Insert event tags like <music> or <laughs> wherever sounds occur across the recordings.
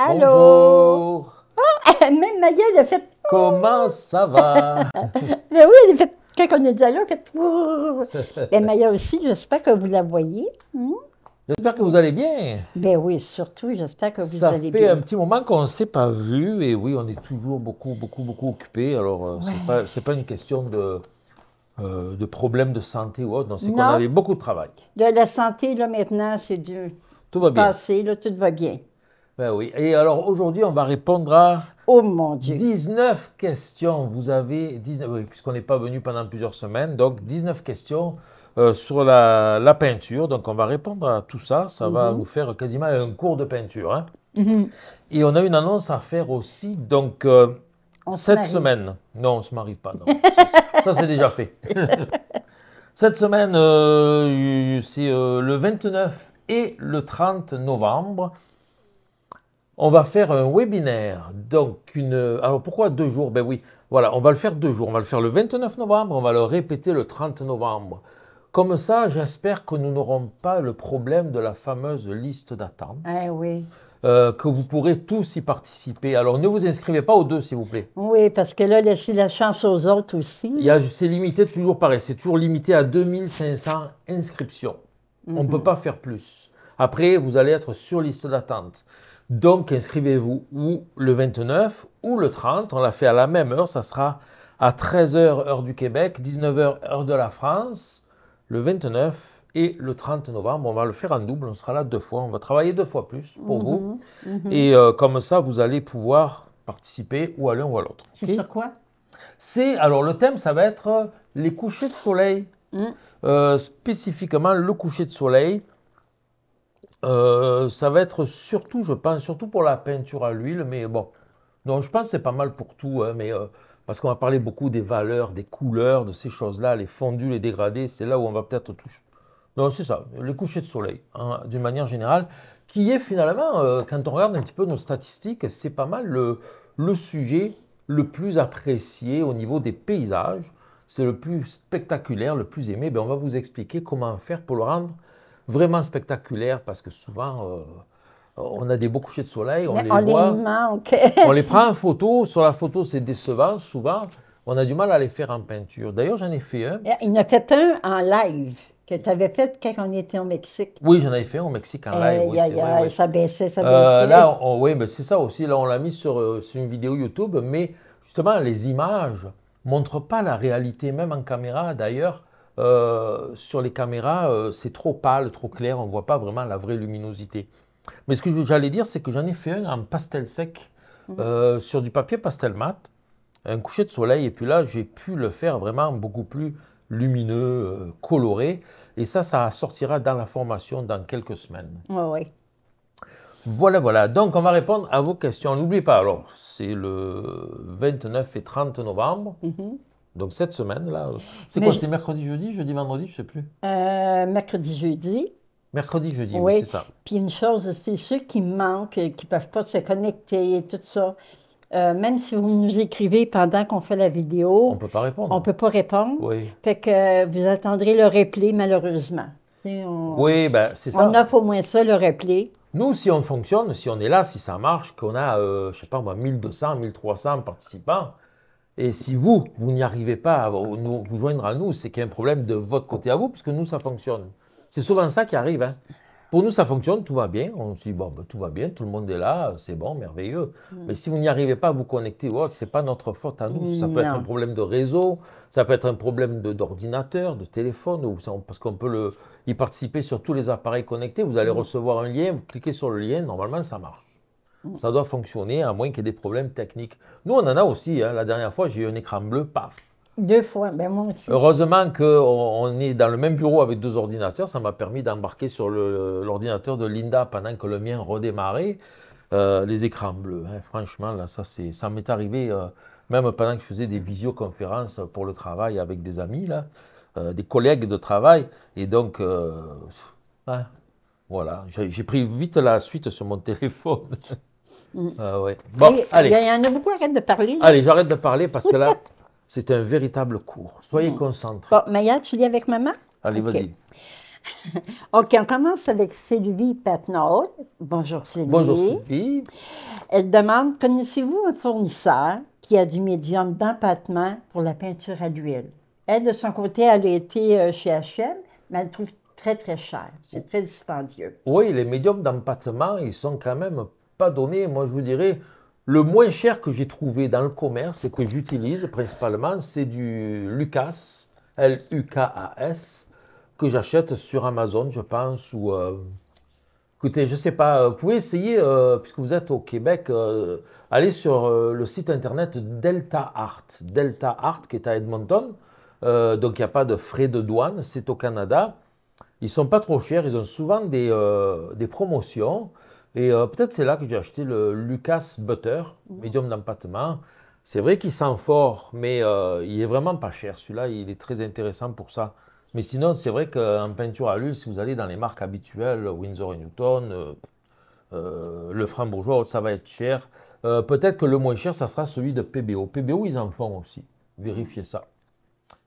Allô? Bonjour. Oh, même Maya, gueule a fait. Comment ça va? Mais <laughs> ben oui, elle a fait. Quand on est dit allô, elle a fait. Mais <laughs> ben, Maya aussi, j'espère que vous la voyez. Hmm? J'espère que vous allez bien. Ben oui, surtout, j'espère que vous allez bien. Ça fait un petit moment qu'on ne s'est pas vu, et oui, on est toujours beaucoup, beaucoup, beaucoup occupé. Alors, euh, ce n'est pas, une question de, euh, de problème de santé ou autre, c'est qu'on avait beaucoup de travail. De la santé, là, maintenant, c'est du Tout va bien. passé, tout va bien. Ben oui. Et alors aujourd'hui, on va répondre à. Oh mon 19 questions. Vous avez 19. puisqu'on n'est pas venu pendant plusieurs semaines. Donc 19 questions. Euh, sur la, peinture. Donc, on va répondre à tout ça. Ça va vous mhm. faire quasiment un cours de peinture. Hein. Mhm. Et on a une annonce à faire aussi. Donc, euh, cette semaine. Non, on ne se marie pas. ça, c'est déjà fait. <laughs> cette semaine, euh, c'est le 29 et le 30 novembre on va faire un webinaire. Donc, une... alors pourquoi deux jours Ben oui, voilà, on va le faire deux jours. On va le faire le 29 novembre, on va le répéter le 30 novembre. Comme ça, j'espère que nous n'aurons pas le problème de la fameuse liste d'attente. Ah oui. Euh, que vous pourrez tous y participer. Alors ne vous inscrivez pas aux deux, s'il vous plaît. Oui, parce que là, laissez la chance aux autres aussi. C'est limité toujours pareil. C'est toujours limité à 2500 inscriptions. On ne mhm. peut pas faire plus. Après, vous allez être sur liste d'attente. Donc inscrivez-vous ou le 29 ou le 30. On l'a fait à la même heure. Ça sera à 13h heure du Québec, 19h heure de la France, le 29 et le 30 novembre. On va le faire en double. On sera là deux fois. On va travailler deux fois plus pour vous. Mhm. Mhm. Et euh, comme ça, vous allez pouvoir participer ou à l'un ou à l'autre. C'est sur quoi C'est alors le thème, ça va être euh, les couchers de soleil. Mm. Euh, spécifiquement le coucher de soleil. Euh, ça va être surtout, je pense, surtout pour la peinture à l'huile, mais bon, non, je pense que c'est pas mal pour tout, hein, mais euh, parce qu'on va parler beaucoup des valeurs, des couleurs, de ces choses-là, les fondus, les dégradés, c'est là où on va peut-être toucher. Non, c'est ça, les couchers de soleil, hein, d'une manière générale, qui est finalement, euh, quand on regarde un petit peu nos statistiques, c'est pas mal le, le sujet le plus apprécié au niveau des paysages, c'est le plus spectaculaire, le plus aimé. Ben, on va vous expliquer comment faire pour le rendre vraiment spectaculaire parce que souvent, euh, on a des beaux couchers de soleil, on les voit. manque. on les prend en photo. Sur la photo, c'est décevant souvent. On a du mal à les faire en peinture. D'ailleurs, j'en ai fait un. Il y en a fait un en live que tu avais fait quand on était au Mexique. Oui, j'en avais fait au Mexique en live. oui, Ça baissait, ça euh, baissait. oui, mais ben, c'est ça aussi. Là, on l'a mis sur, euh, sur, une vidéo YouTube, mais justement, les images ne montrent pas la réalité, même en caméra. D'ailleurs, euh, sur les caméras, euh, c'est trop pâle, trop clair, on ne voit pas vraiment la vraie luminosité. Mais ce que j'allais dire, c'est que j'en ai fait un en pastel sec mhm. euh, sur du papier pastel mat, un coucher de soleil, et puis là, j'ai pu le faire vraiment beaucoup plus lumineux, coloré, et ça, ça sortira dans la formation dans quelques semaines. Oui, oui. Voilà, voilà. Donc, on va répondre à vos questions. N'oubliez pas, alors, c'est le 29 et 30 novembre. Mhm. Donc cette semaine, là, c'est quoi C'est mercredi, jeudi, jeudi, vendredi, je ne sais plus. Euh, mercredi, jeudi. Mercredi, jeudi, oui, c'est ça. Puis une chose, c'est ceux qui manquent, euh, qui ne peuvent pas se connecter et tout ça. Euh, même si vous nous écrivez pendant qu'on fait la vidéo, on ne peut pas répondre. On ne peut pas répondre. Oui. Fait que vous attendrez le replay malheureusement. oui, ben c'est ça. On offre au moins ça le replay. Nous, si on fonctionne, si on est là, si ça marche, qu'on a, je sais pas 1200, 1300 participants, et si vous, vous n'y arrivez pas à vous joindre à nous, c'est qu'il y a un problème de votre côté à vous, puisque nous, ça fonctionne. C'est souvent ça qui arrive. Hein. Pour nous, ça fonctionne, tout va bien. On se dit, bon, ben, tout va bien, tout le monde est là, c'est bon, merveilleux. Mm. Mais si vous n'y arrivez pas à vous connecter c'est pas notre faute à nous. Ça peut être un problème de réseau, ça peut être un problème d'ordinateur, de, téléphone, ou parce qu'on peut y participer sur tous les appareils connectés. Vous allez mm. recevoir un lien, vous cliquez sur le lien, normalement, ça marche. Ça doit fonctionner, à moins qu'il y ait des problèmes techniques. Nous, on en a aussi. Hein. La dernière fois, j'ai eu un écran bleu, paf. Deux fois, ben moi aussi. Heureusement qu'on est dans le même bureau avec deux ordinateurs. Ça m'a permis d'embarquer sur l'ordinateur de Linda pendant que le mien redémarrait. Euh, les écrans bleus, hein. franchement, là, ça, ça m'est arrivé euh, même pendant que je faisais des visioconférences pour le travail avec des amis, là, euh, des collègues de travail. Et donc, hein, Voilà, j'ai pris vite la suite sur mon <laughs> téléphone. Mm. Ah ouais. Bon, allez. Il y en a beaucoup, arrête de parler. Allez, j'arrête de parler parce que là, <laughs> c'est un véritable cours. Soyez mm. concentrés. Bon, Maya, tu lis avec maman? Allez, vas-y. <laughs> OK, on commence avec Sylvie Patnaud. Bonjour Sylvie. Bonjour Sylvie. Elle demande Connaissez-vous un fournisseur qui a du médium d'empattement pour la peinture à l'huile Elle, de son côté, elle a été euh, chez HM, mais elle trouve très, très cher. C'est oh. très dispendieux. Oui, les médiums d'empattement, ils sont quand même pas donné. Moi, je vous dirais, le moins cher que j'ai trouvé dans le commerce et que j'utilise principalement, c'est du Lucas, L-U-K-A-S, que j'achète sur Amazon, je pense, ou... Euh, écoutez, je sais pas, vous pouvez essayer, euh, puisque vous êtes au Québec, euh, allez sur le site internet Delta Art, Delta Art qui est à Edmonton, donc il n'y a pas de frais de douane, c'est au Canada. Ils sont pas trop chers, ils ont souvent des, des promotions. Et euh, peut-être c'est là que j'ai acheté le Lucas Butter, médium d'empattement. C'est vrai qu'il sent fort, mais euh, il est vraiment pas cher. Celui-là, il est très intéressant pour ça. Mais sinon, c'est vrai qu'en peinture à l'huile, si vous allez dans les marques habituelles, Windsor et Newton, euh, euh le Frambourgeois, ça va être cher. peut-être que le moins cher, ça sera celui de PBO. PBO, ils en font aussi. Vérifiez ça.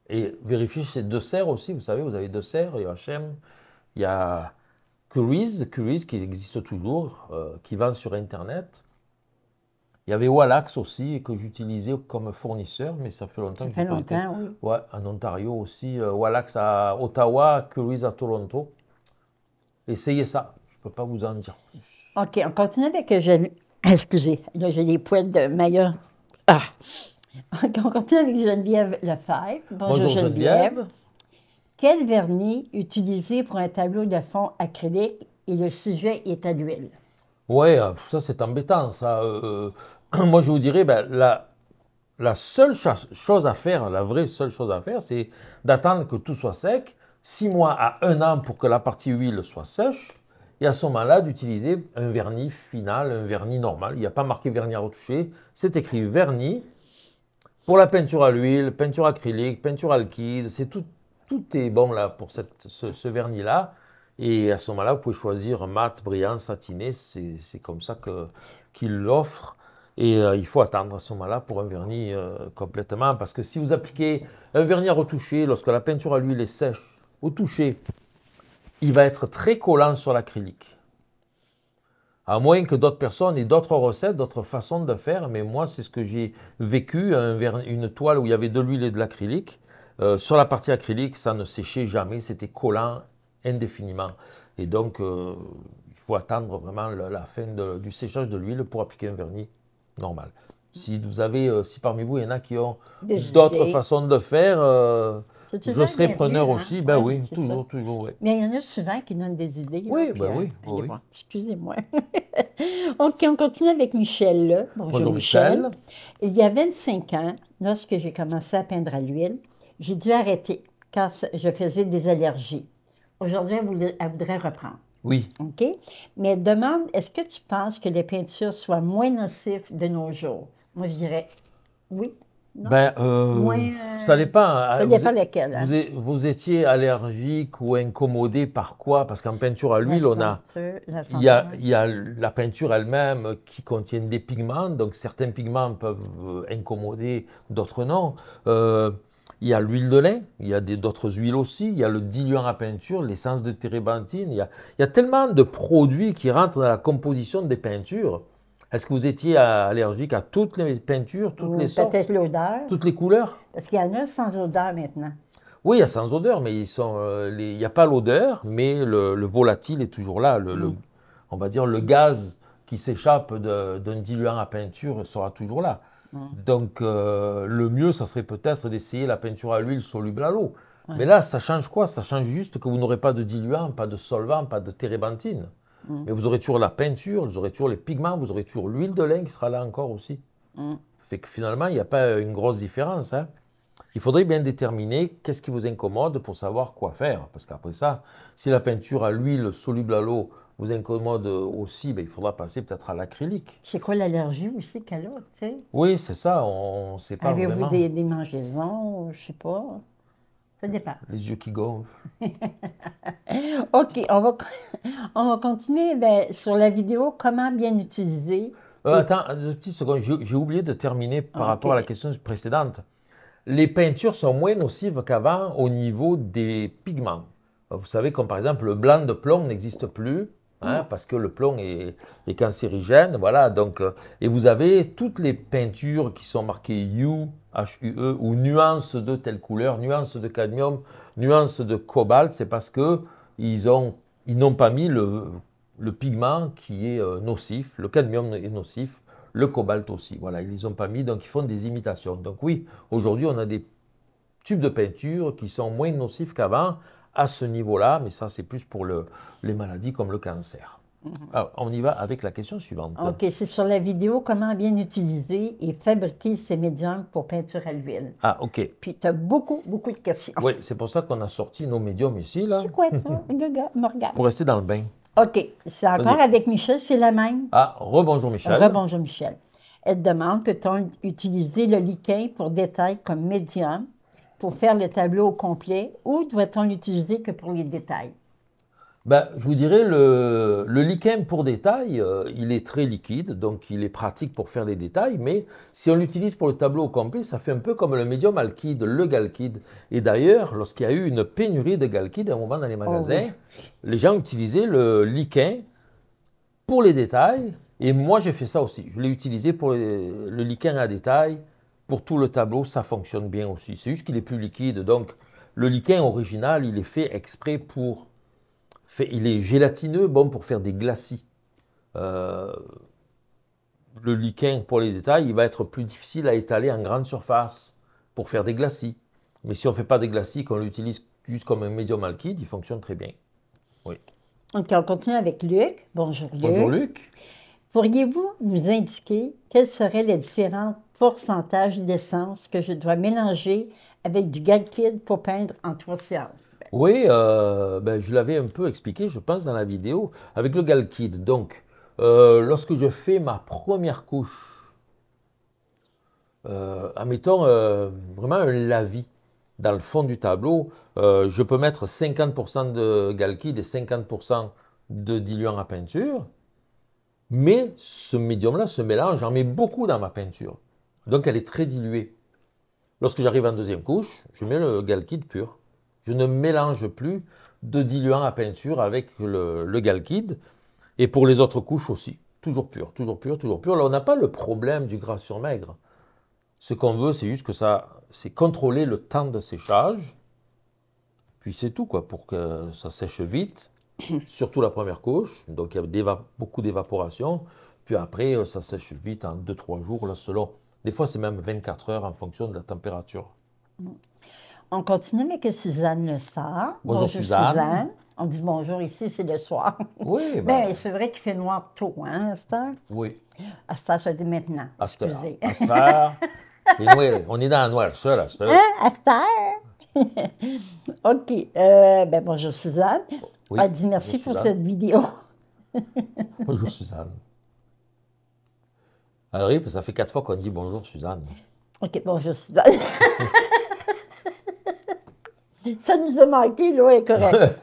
Et vérifiez ces deux serres aussi. Vous savez, vous avez deux serres, et HM. Il y a Curis, Curis qui existe toujours, euh, qui vend sur Internet. Il y avait Wallax aussi que j'utilisais comme fournisseur, mais ça fait longtemps ça fait longtemps, oui. ouais, en Ontario aussi, euh, Wallax à Ottawa, Curis à Toronto. Essayez ça, je ne peux pas vous en dire OK, on continue avec... Euh, Geneviève, <coughs> Excusez, là j'ai des poils de maillot. Ah. <laughs> On continue avec Geneviève Lefebvre. Bonjour, Bonjour Geneviève. Quel vernis utiliser pour un tableau de fond acrylique et le sujet est à l'huile? Oui, euh, ça c'est embêtant. Ça. Euh, <clears throat> moi je vous dirais, ben, la, la seule chose à faire, la vraie seule chose à faire, c'est d'attendre que tout soit sec, six mois à un an pour que la partie huile soit sèche, et à ce moment-là d'utiliser un vernis final, un vernis normal. Il n'y a pas marqué vernis à retoucher, c'est écrit vernis. Pour la peinture à l'huile, peinture acrylique, peinture alkyde, c'est tout, tout est bon là pour ce, vernis-là. Et à ce moment-là, vous pouvez choisir mat, brillant, satiné. C'est comme ça qu'il l'offre. Et euh, il faut attendre à ce moment-là pour un vernis euh, complètement. Parce que si vous appliquez un vernis à retoucher, lorsque la peinture à l'huile est sèche, au toucher, il va être très collant sur l'acrylique. À moins que d'autres personnes aient d'autres recettes, d'autres façons de faire. Mais moi, c'est ce que j'ai vécu, un une toile où il y avait de l'huile et de l'acrylique. Euh, sur la partie acrylique, ça ne séchait jamais, c'était collant indéfiniment. Et donc, euh, il faut attendre vraiment la, fin du séchage de l'huile pour appliquer un vernis normal. Si, vous avez, euh, si parmi vous, il y en a qui ont d'autres façons de faire, je serai preneur hein? aussi. Ben oui, toujours, toujours. Mais il y en a souvent qui donnent des idées. Ben hein? Oui, oui. oui. Excusez-moi. <laughs> OK, on continue avec Michel. Bonjour, Michel. Il y a 25 ans, lorsque j'ai commencé à peindre à l'huile, j'ai dû arrêter car je faisais des allergies. Aujourd'hui, elle voudrait, reprendre. Oui. OK? Mais demande, est-ce que tu penses que les peintures soient moins nocives de nos jours? Moi, je dirais oui. Ben, euh, ça dépend. Hein. Ça dépend vous, lesquelles, hein. vous, étiez allergique ou incommodé par quoi? Parce qu'en peinture à l'huile, on a. Il y a, y a, la peinture elle-même qui contient des pigments, donc certains pigments peuvent euh, incommoder, d'autres non. Euh, il y a l'huile de lin, il y a d'autres huiles aussi, il y a le diluant à peinture, l'essence de térébenthine, il y, a, il y, a, tellement de produits qui rentrent dans la composition des peintures. Est-ce que vous étiez allergique à toutes les peintures, toutes les sortes Peut-être l'odeur. Toutes les couleurs Est-ce qu'il y en a sans odeur maintenant. Oui, il y a sans odeur, mais euh, il n'y a pas l'odeur, mais le, volatile est toujours là. on va dire le gaz qui s'échappe d'un diluant à peinture sera toujours là. Donc, euh, le mieux, ça serait peut-être d'essayer la peinture à l'huile soluble à l'eau. Mais là, ça change quoi Ça change juste que vous n'aurez pas de diluant, pas de solvant, pas de térébenthine. Mm. Mais vous aurez toujours la peinture, vous aurez toujours les pigments, vous aurez toujours l'huile de lin qui sera là encore aussi. Mm. Fait que finalement, il n'y a pas une grosse différence. Hein. Il faudrait bien déterminer qu'est-ce qui vous incommode pour savoir quoi faire. Parce qu'après ça, si la peinture à l'huile soluble à l'eau vous incommode aussi, ben, il faudra passer peut-être à l'acrylique. C'est quoi l'allergie aussi qu'elle a, Oui, c'est ça, on ne sait pas Avez-vous des, des mangeaisons, je sais pas? Ça dépend. <laughs> Les yeux qui gonflent. <laughs> OK, on va, <laughs> on va continuer ben, sur la vidéo Comment bien utiliser. Euh, attends, une petite seconde, j'ai oublié de terminer par rapport à la question précédente. Les peintures sont moins nocives qu'avant au niveau des pigments. Vous savez, comme par exemple, le blanc de plomb n'existe plus. Hein, mm. parce que le plomb est, cancérigène, voilà. Donc, euh, et vous avez toutes les peintures qui sont marquées U, H-U-E, ou nuances de telle couleur, nuances de cadmium, nuances de cobalt, c'est parce que ils ils n'ont pas mis le, le, pigment qui est euh, nocif, le cadmium est nocif, le cobalt aussi, voilà, ils les ont pas mis, donc ils font des imitations. Donc oui, aujourd'hui, on a des tubes de peinture qui sont moins nocifs qu'avant, à ce niveau-là, mais ça c'est plus pour le, les maladies comme le cancer. Mhm. Alors, on y va avec la question suivante. OK, c'est sur la vidéo comment bien utiliser et fabriquer ces médiums pour peinture à l'huile. Ah, OK. Puis tu as beaucoup, beaucoup de questions. Oui, c'est pour ça qu'on a sorti nos médiums ici. là. Tu quoi, toi, <laughs> Morgane? Pour rester dans le bain. OK, c'est encore avec Michel, c'est la même. Ah, rebonjour Michel. Rebonjour Michel. Elle demande peut-on utiliser le liquin pour détail comme médium pour faire le tableau au complet ou doit-on l'utiliser que pour les détails? Ben, je vous dirais, le, le pour détails, euh, il est très liquide, donc il est pratique pour faire les détails, mais si on l'utilise pour le tableau au complet, ça fait un peu comme le médium alkyde, le galkyde. Et d'ailleurs, lorsqu'il y a eu une pénurie de galkyde à un moment dans les oh magasins, les gens utilisaient le liquin pour les détails, et moi j'ai fait ça aussi. Je l'ai utilisé pour le liquin à détails, pour tout le tableau, ça fonctionne bien aussi. C'est juste qu'il est plus liquide. Donc, le liquin original, il est fait exprès pour... Fait, il est gélatineux, bon, pour faire des glacis. Euh, le liquin, pour les détails, il va être plus difficile à étaler en grande surface pour faire des glacis. Mais si on ne fait pas des glacis, qu'on l'utilise juste comme un médium alkyde, il fonctionne très bien. Oui. Donc, on continue avec Luc. Bonjour Luc. Bonjour Luc. Pourriez-vous nous indiquer quels seraient les différents pourcentages d'essence que je dois mélanger avec du galkid pour peindre en trois séances? Oui, euh, ben, je l'avais un peu expliqué, je pense, dans la vidéo, avec le galkid. Donc, euh, lorsque je fais ma première couche, euh, admettons euh, vraiment un lavis dans le fond du tableau, je peux mettre 50% de galkid et 50% de diluant à peinture. Mais ce médium-là, ce mélange, j'en mets beaucoup dans ma peinture. Donc elle est très diluée. Lorsque j'arrive en deuxième couche, je mets le galkide pur. Je ne mélange plus de diluant à peinture avec le, le Et pour les autres couches aussi. Toujours pur, toujours pur, toujours pur. Là, on n'a pas le problème du gras sur maigre. Ce qu'on veut, c'est juste que ça, c'est contrôler le temps de séchage. Puis c'est tout, quoi, pour que ça sèche vite <coughs> surtout la première couche. Donc, il y a beaucoup d'évaporation. Puis après, euh, ça sèche vite en 2-3 jours, là, selon. Des fois, c'est même 24 heures en fonction de la température. On continue avec Suzanne Le Bonjour, bonjour Suzanne. On dit bonjour ici, c'est le soir. Oui, <laughs> ben-, ben... c'est vrai qu'il fait noir tôt, hein, à Oui. À ça maintenant. À cette <laughs> on est dans la noir, à Hein, <laughs> OK. Euh, ben, bonjour, Suzanne. Oui, Elle ah, dit merci pour cette vidéo. <laughs> bonjour, Suzanne. Alors, oui, ça fait quatre fois qu'on dit bonjour, Suzanne. OK, bonjour, Suzanne. <laughs> ça nous a manqué, là, est correct.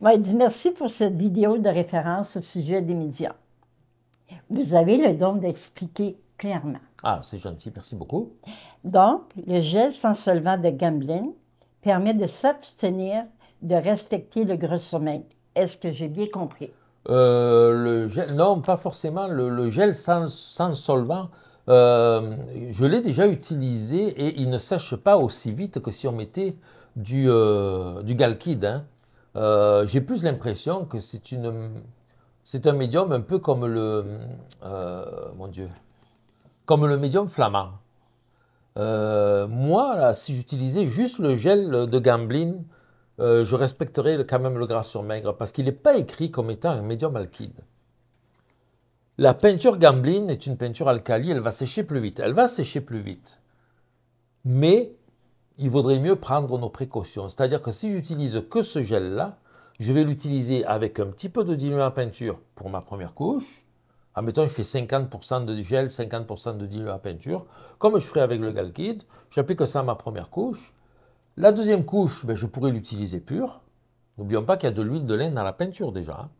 Ben, elle dit merci pour cette vidéo de référence au sujet des médias. Vous avez le don d'expliquer clairement. Ah, c'est gentil, merci beaucoup. Donc, le gel sans solvant de Gamblin permet de s'abstenir de respecter le gros sommeil. Est-ce que j'ai bien compris? Euh, le gel, non, pas forcément. Le, gel sans, solvant, euh, je l'ai déjà utilisé et il ne sèche pas aussi vite que si on mettait du, euh, du galkide. Hein. Euh, j'ai plus l'impression que c'est une... C'est un médium un peu comme le... mon Dieu comme le médium flamand. Euh, moi, si j'utilisais juste le gel de Gamblin, euh, je respecterais quand même le gras sur maigre parce qu'il n'est pas écrit comme étant un médium alkyde. La peinture Gamblin est une peinture alcalie, elle va sécher plus vite. Elle va sécher plus vite. Mais il vaudrait mieux prendre nos précautions. C'est-à-dire que si j'utilise que ce gel-là, je vais l'utiliser avec un petit peu de diluant peinture pour ma première couche, Admettons, je fais 50% de gel, 50% de dilu à peinture. Comme je ferai avec le Galkid, j'applique ça à ma première couche. La deuxième couche, ben, je pourrais l'utiliser pure. N'oublions pas qu'il y a de l'huile de lin dans la peinture déjà. Hein.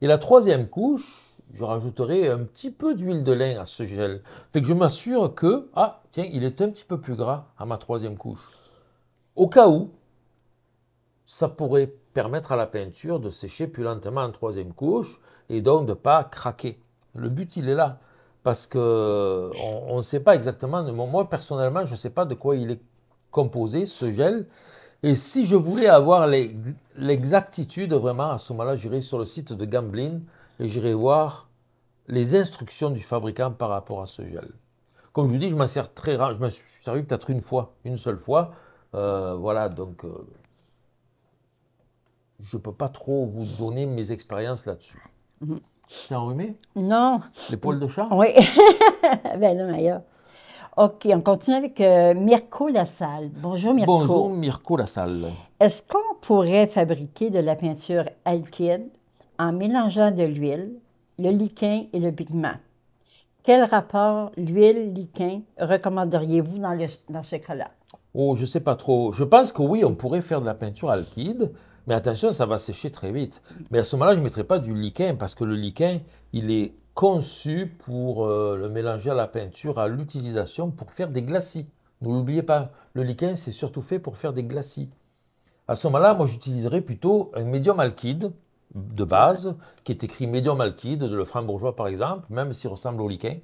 Et la troisième couche, je rajouterai un petit peu d'huile de lin à ce gel. Fait que je m'assure que, ah tiens, il est un petit peu plus gras à ma troisième couche. Au cas où, ça pourrait permettre à la peinture de sécher plus lentement en troisième couche et donc de ne pas craquer. Le but, il est là. Parce que on ne sait pas exactement. Moi, personnellement, je ne sais pas de quoi il est composé, ce gel. Et si je voulais avoir l'exactitude, vraiment, à ce moment-là, j'irai sur le site de Gamblin et j'irai voir les instructions du fabricant par rapport à ce gel. Comme je vous dis, je m'en sers très rare. Je m'en suis servi peut-être une fois, une seule fois. Euh, voilà, donc euh, je ne peux pas trop vous donner mes expériences là-dessus. Mm-hmm. T'es enrhumé Non. Les poils de chat Oui. <laughs> ben là, OK, on continue avec euh, Mirko Lassalle. Bonjour Mirko. Bonjour Mirko Lassalle. Est-ce qu'on pourrait fabriquer de la peinture alkyde en mélangeant de l'huile, le liquin et le pigment? Quel rapport l'huile-liquin recommanderiez-vous dans, dans, ce cas-là? Oh, je ne sais pas trop. Je pense que oui, on pourrait faire de la peinture alkyde. Mais attention, ça va sécher très vite. Mais à ce moment-là, je ne mettrai pas du liquin parce que le liquin, il est conçu pour euh, le mélanger à la peinture, à l'utilisation pour faire des glacis. Ne l'oubliez pas, le liquin, c'est surtout fait pour faire des glacis. À ce moment-là, moi, j'utiliserai plutôt un médium alkyde de base, qui est écrit médium alkyde, de le bourgeois par exemple, même s'il ressemble au liquin.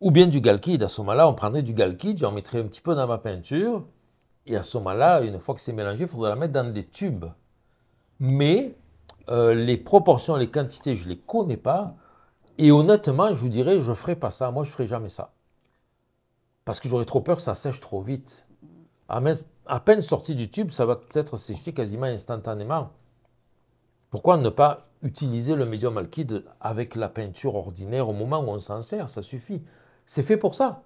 Ou bien du galkyde. À ce moment-là, on prendrait du galkyde. j'en mettrais un petit peu dans ma peinture, et à ce moment-là, une fois que c'est mélangé, il faudra la mettre dans des tubes. Mais euh, les proportions, les quantités, je ne les connais pas. Et honnêtement, je vous dirais, je ne ferai pas ça. Moi, je ne ferai jamais ça. Parce que j'aurais trop peur que ça sèche trop vite. À, à peine sorti du tube, ça va peut-être sécher quasiment instantanément. Pourquoi ne pas utiliser le médium alkyde avec la peinture ordinaire au moment où on s'en sert Ça suffit. C'est fait pour ça.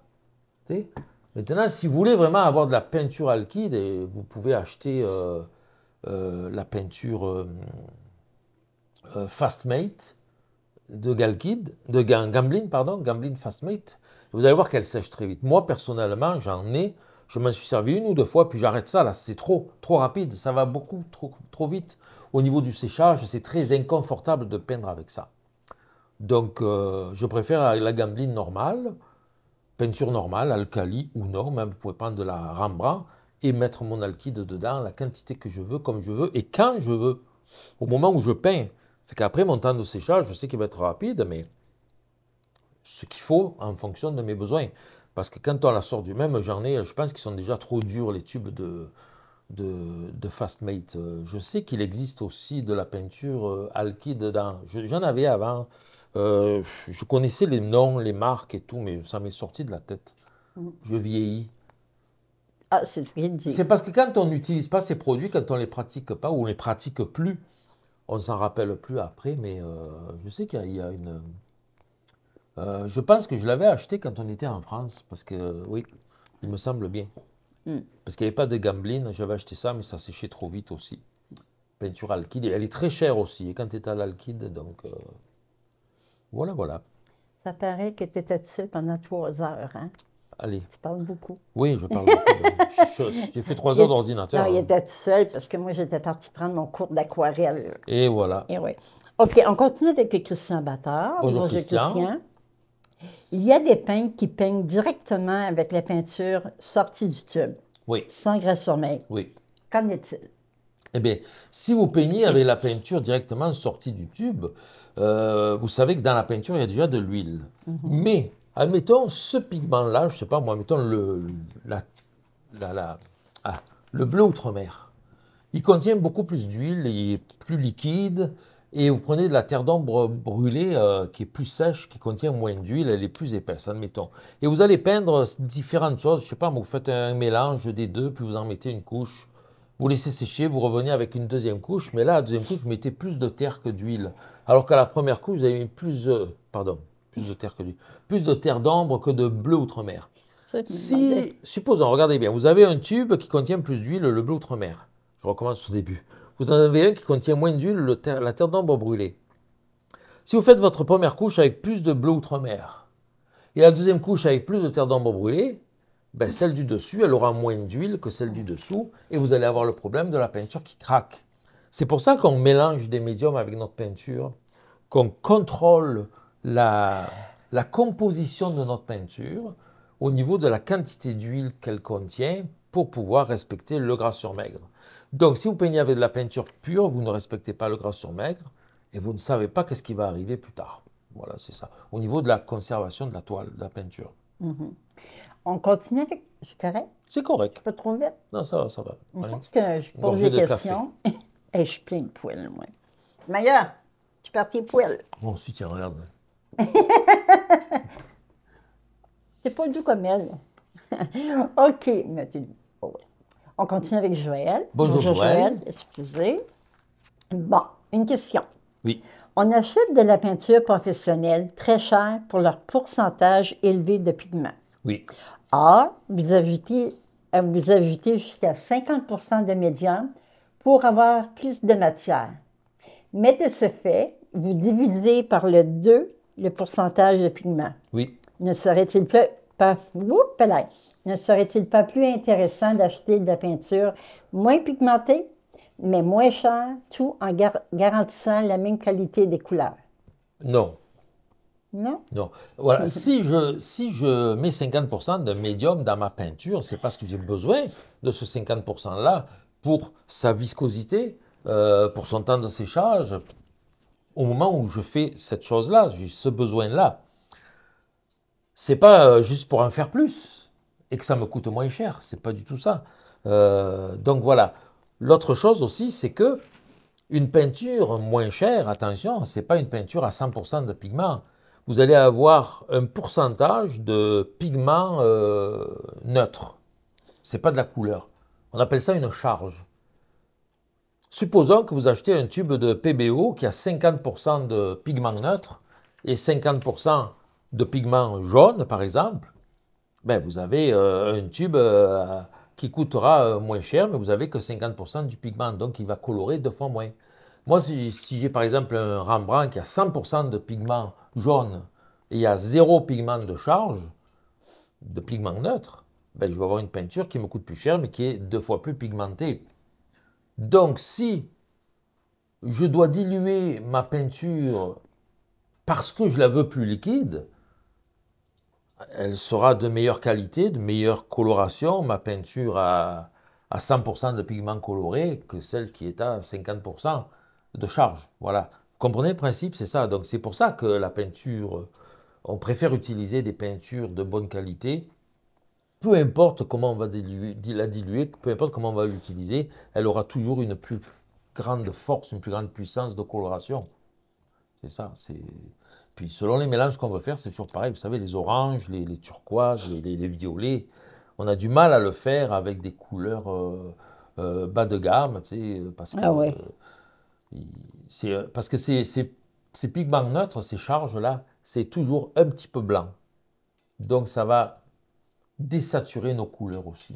Maintenant, si vous voulez vraiment avoir de la peinture alkyde, vous pouvez acheter euh, euh, la peinture euh, Fastmate de Galkid, de Gamblin, pardon, Gamblin Fastmate. Vous allez voir qu'elle sèche très vite. Moi, personnellement, j'en ai, je m'en suis servi une ou deux fois, puis j'arrête ça, là, c'est trop, trop rapide, ça va beaucoup trop, trop vite. Au niveau du séchage, c'est très inconfortable de peindre avec ça. Donc, je préfère la Gamblin normale peinture normale, alcali ou non, même hein, vous pouvez prendre de la Rembrandt et mettre mon alkyde dedans, la quantité que je veux, comme je veux et quand je veux, au moment où je peins. Fait qu'après mon temps de séchage, je sais qu'il va être rapide, mais ce qu'il faut en fonction de mes besoins. Parce que quand on la sort du même, j'en je pense qu'ils sont déjà trop durs les tubes de, de, de Fastmate. Je sais qu'il existe aussi de la peinture euh, alkyde dedans. J'en avais avant. Euh, je connaissais les noms, les marques et tout, mais ça m'est sorti de la tête. Mm. Je vieillis. Ah, c'est C'est parce que quand on n'utilise pas ces produits, quand on ne les pratique pas ou on ne les pratique plus, on ne s'en rappelle plus après, mais euh, je sais qu'il y, a une... Euh, je pense que je l'avais acheté quand on était en France, parce que, oui, il me semble bien. Mm. Parce qu'il n'y avait pas de gambling, j'avais acheté ça, mais ça séchait trop vite aussi. Peinture alkyde, elle est très chère aussi, et quand tu es à l'alkyde, donc... Voilà, voilà. Ça paraît que tu étais dessus pendant trois heures, hein? Allez. Tu parles beaucoup. Oui, je parle beaucoup. <laughs> J'ai fait trois heures d'ordinateur. Non, il hein. était seul parce que moi, j'étais partie prendre mon cours d'aquarelle. Et voilà. Et oui. OK, on continue avec Christian Battard. Bonjour, Christian. Il y a des peintres qui peignent directement avec la peinture sortie du tube. Oui. Sans graisse sur main. Oui. Qu'en est-il? Eh bien, si vous peignez avec la peinture directement sortie du tube, euh, vous savez que dans la peinture, il y a déjà de l'huile. Mhm. Mais, admettons, ce pigment-là, je ne sais pas, moi, admettons ah, le, bleu outre-mer, il contient beaucoup plus d'huile, il est plus liquide, et vous prenez de la terre d'ombre brûlée euh, qui est plus sèche, qui contient moins d'huile, elle est plus épaisse, admettons. Et vous allez peindre différentes choses, je ne sais pas, vous faites un mélange des deux, puis vous en mettez une couche. Vous laissez sécher, vous revenez avec une deuxième couche, mais là, la deuxième couche, vous mettez plus de terre que d'huile. Alors qu'à la première couche, vous avez mis plus, pardon, plus de terre que plus de terre que de bleu outre-mer. Si, supposons, regardez bien, vous avez un tube qui contient plus d'huile, le bleu outre-mer. Je recommence au début. Vous en avez un qui contient moins d'huile, la terre d'ombre brûlée. Si vous faites votre première couche avec plus de bleu outre-mer et la deuxième couche avec plus de terre d'ombre brûlée, ben, celle du dessus, elle aura moins d'huile que celle du dessous et vous allez avoir le problème de la peinture qui craque. C'est pour ça qu'on mélange des médiums avec notre peinture qu'on contrôle la, composition de notre peinture au niveau de la quantité d'huile qu'elle contient pour pouvoir respecter le gras sur maigre. Donc si vous peignez avec de la peinture pure, vous ne respectez pas le gras sur maigre et vous ne savez pas qu'est-ce qui va arriver plus tard. Voilà, c'est ça. Au niveau de la conservation de la toile, de la peinture. Mm-hmm. On continue avec... C'est correct? C'est correct. Je peux trop vite? Non, ça va, ça va. je pose des questions <laughs> et je plains une poêle, moi. Meilleur! Tu perds tes poils. Bon, si tu regardes. C'est <laughs> pas du comme elle. <laughs> OK, mais oh On continue avec Joël. Bonjour, Joël. Excusez. Bon, une question. Oui. On achète de la peinture professionnelle très chère pour leur pourcentage élevé de pigments. Oui. Or, vous euh, vous ajoutez jusqu'à 50 de médium pour avoir plus de matière. Mais de ce fait, vous divisez par le 2 le pourcentage de pigments. Oui. Ne serait-il pas, serait pas plus intéressant d'acheter de la peinture moins pigmentée, mais moins chère, tout en garantissant la même qualité des couleurs? Non. Non? Non. Voilà. si, je, si je mets 50 de médium dans ma peinture, c'est parce que j'ai besoin de ce 50 %-là pour sa viscosité, euh, pour son temps de séchage, au moment où je fais cette chose-là, j'ai ce besoin-là, c'est pas euh, juste pour en faire plus et que ça me coûte moins cher, c'est pas du tout ça. Euh, donc voilà. L'autre chose aussi, c'est que une peinture moins chère, attention, c'est pas une peinture à 100% de pigments. Vous allez avoir un pourcentage de pigments neutre Ce C'est pas de la couleur. On appelle ça une charge. Supposons que vous achetez un tube de PBO qui a 50% de pigment neutre et 50% de pigment jaune, par exemple. Ben, vous avez euh, un tube euh, qui coûtera euh, moins cher, mais vous avez que 50% du pigment, donc il va colorer deux fois moins. Moi, si, j'ai par exemple un Rembrandt qui a 100% de pigment jaune et il y a zéro pigment de charge, de pigment neutre, ben, je vais avoir une peinture qui me coûte plus cher, mais qui est deux fois plus pigmentée. Donc si je dois diluer ma peinture parce que je la veux plus liquide, elle sera de meilleure qualité, de meilleure coloration. Ma peinture à 100% de pigments colorés que celle qui est à 50% de charge. Voilà. Vous comprenez le principe, c'est ça. Donc c'est pour ça que la peinture, on préfère utiliser des peintures de bonne qualité peu importe comment on va la diluer, peu importe comment on va l'utiliser, elle aura toujours une plus grande force, une plus grande puissance de coloration. C'est ça. Puis selon les mélanges qu'on veut faire, c'est toujours pareil. Vous savez, les oranges, les, les turquoises, les, violets, on a du mal à le faire avec des couleurs euh, euh, bas de gamme, parce que, c'est, parce que c'est ces pigments neutres, ces charges-là, c'est toujours un petit peu blanc. Donc ça va désaturer nos couleurs aussi.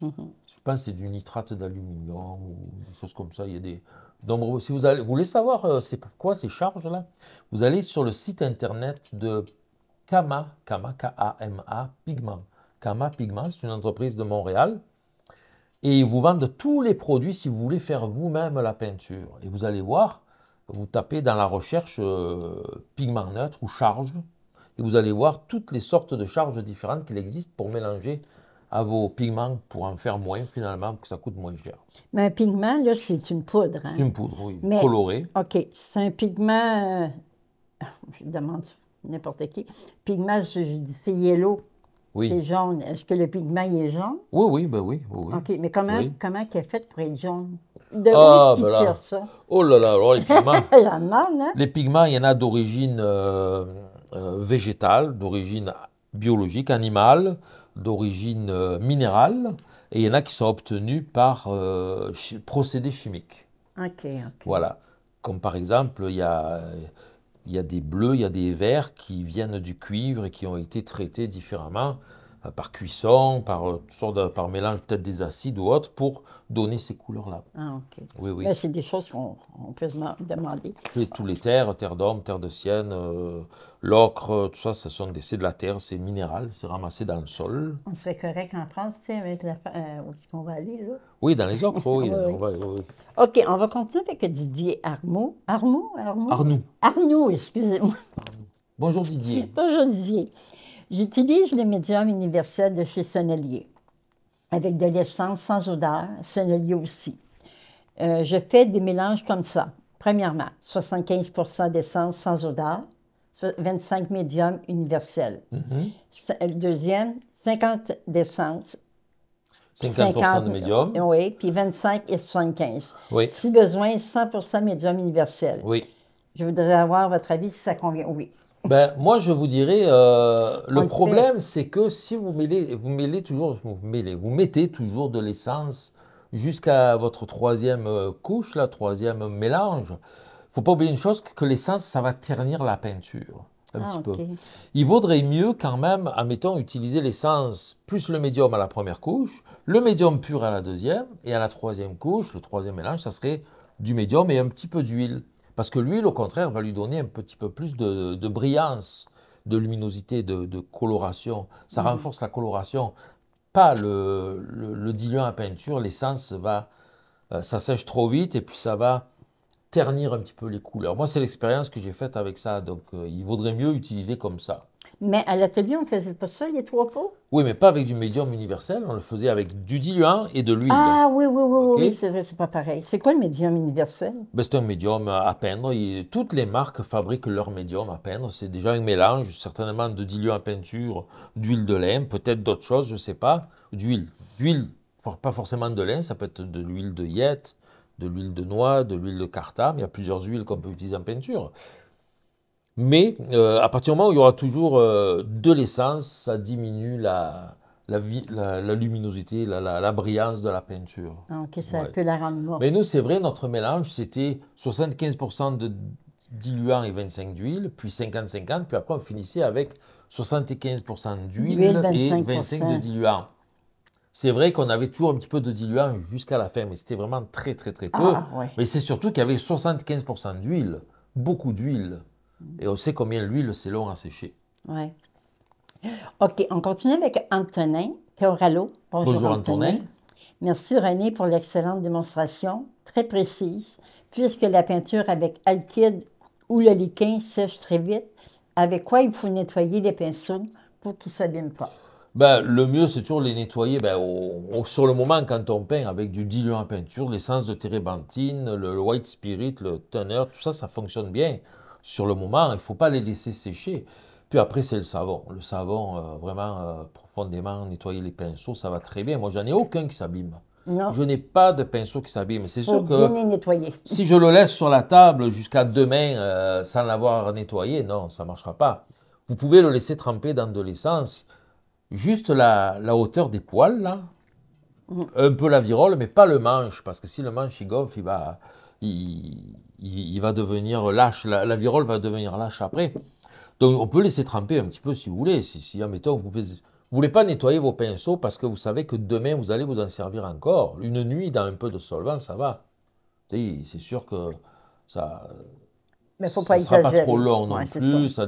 Mhm. Je pense que c'est du nitrate d'aluminium ou des choses comme ça. Il y des Si vous, voulez savoir euh, c'est quoi ces charges-là, vous allez sur le site internet de Kama, Kama, k Pigment. Kama Pigment, c'est une entreprise de Montréal. Et ils vous vendent tous les produits si vous voulez faire vous-même la peinture. Et vous allez voir, vous tapez dans la recherche euh, pigment neutre ou charge, et vous allez voir toutes les sortes de charges différentes qu'il existe pour mélanger à vos pigments pour en faire moins finalement, que ça coûte moins cher. Mais un pigment, là, c'est une poudre. Hein. C'est une poudre, oui, colorée. OK, c'est un pigment, euh, <laughs> je demande n'importe qui, pigment, c'est yellow. Oui. C'est jaune. Est-ce que le pigment il est jaune? Oui, oui, ben oui. oui, OK, mais comment, est comment il est fait pour être jaune? De ah, où ben ça? Oh là là, oh, les pigments. il y en a, Les pigments, il y en a d'origine euh, euh, végétales d'origine biologique, animale, d'origine euh, minérale, et il y en a qui sont obtenus par euh, procédés chimiques. Voilà. Comme par exemple, il y a des bleus, il y a des verts qui viennent du cuivre et qui ont été traités différemment euh, par cuisson, par, euh, par mélange peut-être des acides ou autres, pour donner ces couleurs-là. Ah, ok. Oui, oui. Ben, c'est des choses qu'on peut se demander. Toutes tous les terres, terre d'homme, terre de sienne, euh, l'ocre, tout ça, ce sont des, c'est de la terre, c'est minéral, c'est ramassé dans le sol. On serait correct en France, tu sais, avec la, euh, où qu'on va aller, là? Oui, dans les ocres, oui. <laughs> on va, OK, on va continuer avec Didier Arnaud. Arnaud? Arnaud? Arnaud, excusez-moi. Bonjour Didier. Bonjour Didier. J'utilise le médium universel de chez Sennelier, avec de l'essence sans odeur, Sennelier aussi. Euh, je fais des mélanges comme ça. Premièrement, 75 d'essence sans odeur, 25 médiums universels. Mm Deuxième, 50 d'essence 50, de médium. Oui, puis 25 et 75. Si besoin, 100 médium universel. Oui. Je voudrais avoir votre avis si ça convient. Oui. Ben, moi, je vous dirais, euh, le problème, c'est que si vous mêlez, vous toujours, vous, mettez toujours de l'essence jusqu'à votre troisième euh, couche, la troisième mélange, il ne faut pas oublier une chose, que l'essence, ça va ternir la peinture un ah, petit peu. Il vaudrait mieux quand même, admettons, utiliser l'essence plus le médium à la première couche, le médium pur à la deuxième, et à la troisième couche, le troisième mélange, ça serait du médium et un petit peu d'huile. Parce que l'huile, au contraire, va lui donner un petit peu plus de, brillance, de luminosité, de, coloration. Ça mhm. renforce la coloration. Pas le, diluant à peinture, l'essence va, euh, ça sèche trop vite et puis ça va ternir un petit peu les couleurs. Moi, c'est l'expérience que j'ai faite avec ça, donc euh, il vaudrait mieux utiliser comme ça. Mais à l'atelier, on ne faisait pas ça, les trois pots? Oui, mais pas avec du médium universel. On le faisait avec du diluant et de l'huile. Ah oui, oui, oui, c'est vrai, c'est pas pareil. C'est quoi le médium universel? Ben, c'est un médium à peindre. et toutes les marques fabriquent leur médium à peindre. C'est déjà un mélange, certainement de diluant à peinture, d'huile de lin, peut-être d'autres choses, je ne sais pas. D'huile. D'huile, pas forcément de lin, ça peut être de l'huile de yette, de l'huile de noix, de l'huile de cartam. Il y a plusieurs huiles qu'on peut utiliser en peinture. Mais euh, à partir du moment où il y aura toujours euh, de l'essence, ça diminue la, luminosité, la, brillance de la peinture. Ah, ok, ça peut la rendre morte. Mais nous, c'est vrai, notre mélange, c'était 75% de diluant et 25 d'huile, puis 50-50, puis après on finissait avec 75% d'huile et 25 de diluant. C'est vrai qu'on avait toujours un petit peu de diluant jusqu'à la fin, mais c'était vraiment très très très peu. Ah, mais c'est surtout qu'il y avait 75% d'huile, beaucoup d'huile. Et on sait combien l'huile, c'est long à sécher. Oui. OK, on continue avec Antonin Corallo. Bonjour, Antonin. Merci René pour l'excellente démonstration, très précise. Puisque la peinture avec alkyde ou le liquin sèche très vite, avec quoi il faut nettoyer les pinceaux pour qu'ils ne s'abîment pas? Ben, le mieux, c'est toujours les nettoyer ben, sur le moment quand on peint avec du diluant à peinture, l'essence de térébenthine, le, white spirit, le teneur, tout ça, ça fonctionne bien sur le moment, il ne faut pas les laisser sécher. Puis après, c'est le savon. Le savon, euh, vraiment euh, profondément, nettoyer les pinceaux, ça va très bien. Moi, j'en ai aucun qui s'abîme. Je n'ai pas de pinceau qui s'abîme. C'est sûr que nettoyer. si je le laisse sur la table jusqu'à demain euh, sans l'avoir nettoyé, non, ça ne marchera pas. Vous pouvez le laisser tremper dans de l'essence. Juste la, hauteur des poils, là. Mm. Un peu la virole, mais pas le manche, parce que si le manche il gonfle, il va, il, va devenir lâche, la, virole va devenir lâche après. Donc on peut laisser tremper un petit peu si vous voulez, si, si vous ne voulez pas nettoyer vos pinceaux parce que vous savez que demain vous allez vous en servir encore. Une nuit dans un peu de solvant, ça va. C'est sûr que ça, ne sera pas trop long non plus. Ça.